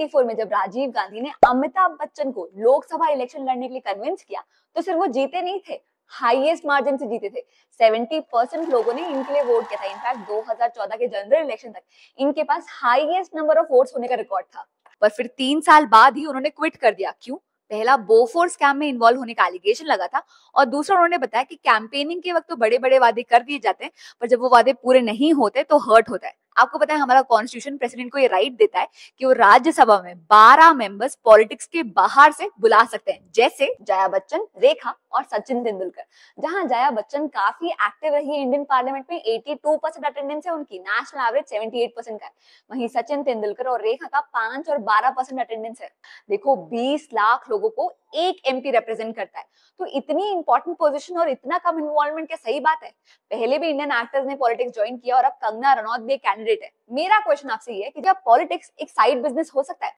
1984 में जब राजीव गांधी ने अमिताभ बच्चन को लोकसभा इलेक्शन लड़ने के लिए कन्विंस किया तो सिर्फ वो जीते नहीं थे हाईएस्ट मार्जिन से जीते थे 70 परसेंट लोगों ने इनके लिए वोट किया था इनफैक्ट 2014 के जनरल इलेक्शन तक इनके पास हाईएस्ट नंबर ऑफ वोट्स होने का रिकॉर्ड था पर फिर तीन साल बाद ही उन्होंने क्विट कर दिया क्यों पहला बोफोर स्कैम में इन्वॉल्व होने का एलिगेशन लगा था और दूसरा उन्होंने बताया कि कैंपेनिंग के वक्त तो बड़े बड़े वादे कर दिए जाते हैं पर जब वो वादे पूरे नहीं होते तो हर्ट होता है आपको पता है हमारा कॉन्स्टिट्यूशन प्रेसिडेंट को ये राइट देता है कि वो राज्यसभा में बारह मेंबर्स पॉलिटिक्स के बाहर से बुला सकते हैं जैसे जया बच्चन रेखा और सचिन तेंदुलकर जहां जया बच्चन काफी एक्टिव रही इंडियन पार्लियामेंट में 82 परसेंट अटेंडेंस है उनकी नेशनल एवरेज 78 परसेंट का वहीं सचिन तेंदुलकर और रेखा का पांच और बारह परसेंट अटेंडेंस है देखो बीस लाख लोगों को एक एमपी रिप्रेजेंट करता है तो इतनी इंपॉर्टेंट पोजीशन और इतना कम इन्वॉल्वमेंट क्या सही बात है पहले भी इंडियन एक्टर्स ने पॉलिटिक्स ज्वाइन किया और अब कंगना रनौत भी कैंडिडेट है मेरा क्वेश्चन आपसे ये है कि जब पॉलिटिक्स एक साइड बिजनेस हो सकता है